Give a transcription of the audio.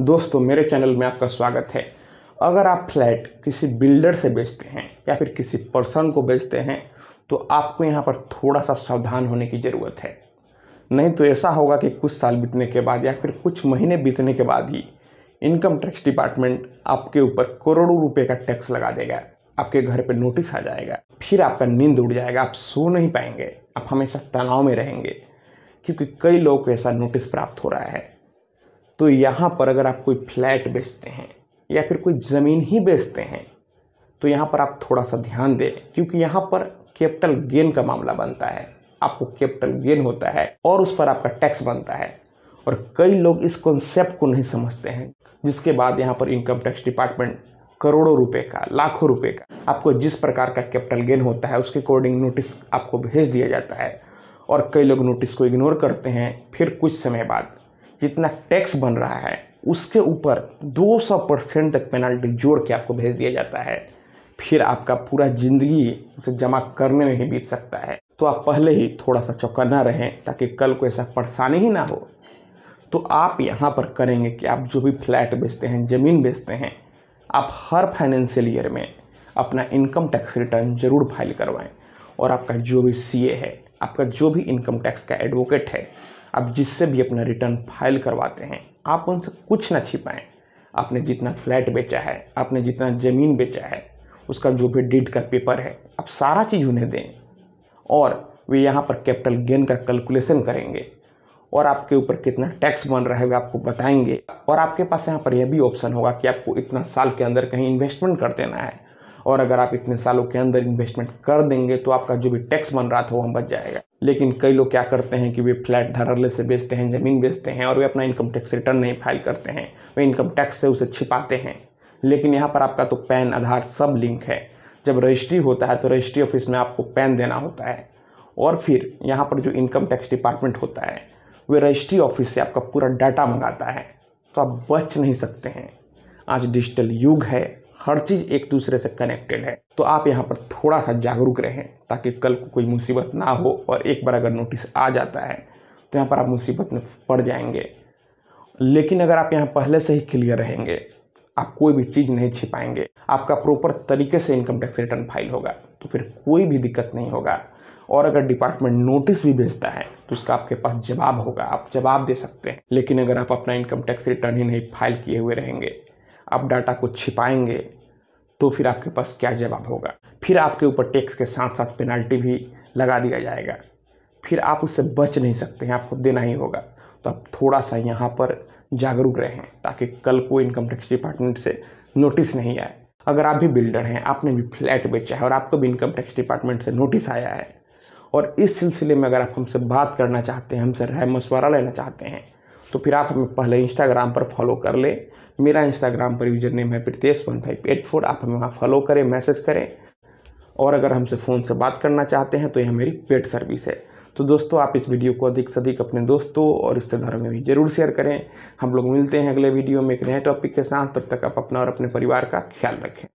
दोस्तों मेरे चैनल में आपका स्वागत है अगर आप फ्लैट किसी बिल्डर से बेचते हैं या फिर किसी पर्सन को बेचते हैं तो आपको यहाँ पर थोड़ा सा सावधान होने की ज़रूरत है नहीं तो ऐसा होगा कि कुछ साल बीतने के बाद या फिर कुछ महीने बीतने के बाद ही इनकम टैक्स डिपार्टमेंट आपके ऊपर करोड़ों रुपये का टैक्स लगा देगा आपके घर पर नोटिस आ जाएगा फिर आपका नींद उड़ जाएगा आप सो नहीं पाएंगे आप हमेशा तनाव में रहेंगे क्योंकि कई लोग को ऐसा नोटिस प्राप्त हो रहा है तो यहाँ पर अगर आप कोई फ्लैट बेचते हैं या फिर कोई ज़मीन ही बेचते हैं तो यहाँ पर आप थोड़ा सा ध्यान दें क्योंकि यहाँ पर कैपिटल गेन का मामला बनता है आपको कैपिटल गेन होता है और उस पर आपका टैक्स बनता है और कई लोग इस कॉन्सेप्ट को नहीं समझते हैं जिसके बाद यहाँ पर इनकम टैक्स डिपार्टमेंट करोड़ों रुपए का लाखों रुपए का आपको जिस प्रकार का कैपिटल गेन होता है उसके अकॉर्डिंग नोटिस आपको भेज दिया जाता है और कई लोग नोटिस को इग्नोर करते हैं फिर कुछ समय बाद जितना टैक्स बन रहा है उसके ऊपर 200 परसेंट तक पेनल्टी जोड़ के आपको भेज दिया जाता है फिर आपका पूरा ज़िंदगी उसे जमा करने में ही बीत सकता है तो आप पहले ही थोड़ा सा चौकन्ना रहें ताकि कल को ऐसा परेशानी ही ना हो तो आप यहाँ पर करेंगे कि आप जो भी फ्लैट बेचते हैं ज़मीन बेचते हैं आप हर फाइनेंशियल ईयर में अपना इनकम टैक्स रिटर्न ज़रूर फाइल करवाएं और आपका जो भी सीए है आपका जो भी इनकम टैक्स का एडवोकेट है आप जिससे भी अपना रिटर्न फाइल करवाते हैं आप उनसे कुछ ना छिपाएं आपने जितना फ्लैट बेचा है आपने जितना ज़मीन बेचा है उसका जो भी डीड का पेपर है आप सारा चीज़ उन्हें दें और वे यहाँ पर कैपिटल गेन का कैलकुलेशन करेंगे और आपके ऊपर कितना टैक्स बन रहा है वे आपको बताएंगे और आपके पास यहाँ पर यह भी ऑप्शन होगा कि आपको इतना साल के अंदर कहीं इन्वेस्टमेंट कर देना है और अगर आप इतने सालों के अंदर इन्वेस्टमेंट कर देंगे तो आपका जो भी टैक्स बन रहा था वो बच जाएगा लेकिन कई लोग क्या करते हैं कि वे फ्लैट धड़ल्ले से बेचते हैं ज़मीन बेचते हैं और वे अपना इनकम टैक्स रिटर्न नहीं फाइल करते हैं वे इनकम टैक्स से उसे छिपाते हैं लेकिन यहाँ पर आपका तो पैन आधार सब लिंक है जब रजिस्ट्री होता है तो रजिस्ट्री ऑफिस में आपको पैन देना होता है और फिर यहाँ पर जो इनकम टैक्स डिपार्टमेंट होता है वे रजिस्ट्री ऑफिस से आपका पूरा डाटा मंगाता है तो आप बच नहीं सकते हैं आज डिजिटल युग है हर चीज़ एक दूसरे से कनेक्टेड है तो आप यहाँ पर थोड़ा सा जागरूक रहें ताकि कल को कोई मुसीबत ना हो और एक बार अगर नोटिस आ जाता है तो यहाँ पर आप मुसीबत में पड़ जाएंगे लेकिन अगर आप यहाँ पहले से ही क्लियर रहेंगे आप कोई भी चीज़ नहीं छिपाएंगे आपका प्रॉपर तरीके से इनकम टैक्स रिटर्न फाइल होगा तो फिर कोई भी दिक्कत नहीं होगा और अगर डिपार्टमेंट नोटिस भी भेजता है तो उसका आपके पास जवाब होगा आप जवाब दे सकते हैं लेकिन अगर आप अपना इनकम टैक्स रिटर्न ही नहीं फाइल किए हुए रहेंगे आप डाटा को छिपाएंगे तो फिर आपके पास क्या जवाब होगा फिर आपके ऊपर टैक्स के साथ साथ पेनल्टी भी लगा दिया जाएगा फिर आप उससे बच नहीं सकते हैं आपको देना ही होगा तो आप थोड़ा सा यहाँ पर जागरूक रहें ताकि कल को इनकम टैक्स डिपार्टमेंट से नोटिस नहीं आए अगर आप भी बिल्डर हैं आपने भी फ्लैट बेचा है और आपको भी इनकम टैक्स डिपार्टमेंट से नोटिस आया है और इस सिलसिले में अगर आप हमसे बात करना चाहते हैं हमसे राय मशवरा लेना चाहते हैं तो फिर आप हमें पहले इंस्टाग्राम पर फॉलो कर लें मेरा इंस्टाग्राम पर यूजर नेम है Pritesh one five eight four आप हमें वहाँ फॉलो करें मैसेज करें और अगर हमसे फ़ोन से बात करना चाहते हैं तो यह मेरी पेड सर्विस है तो दोस्तों आप इस वीडियो को अधिक से अधिक अपने दोस्तों और रिश्तेदारों में भी ज़रूर शेयर करें हम लोग मिलते हैं अगले वीडियो में एक नए टॉपिक के साथ तब तक आप अपना और अपने परिवार का ख्याल रखें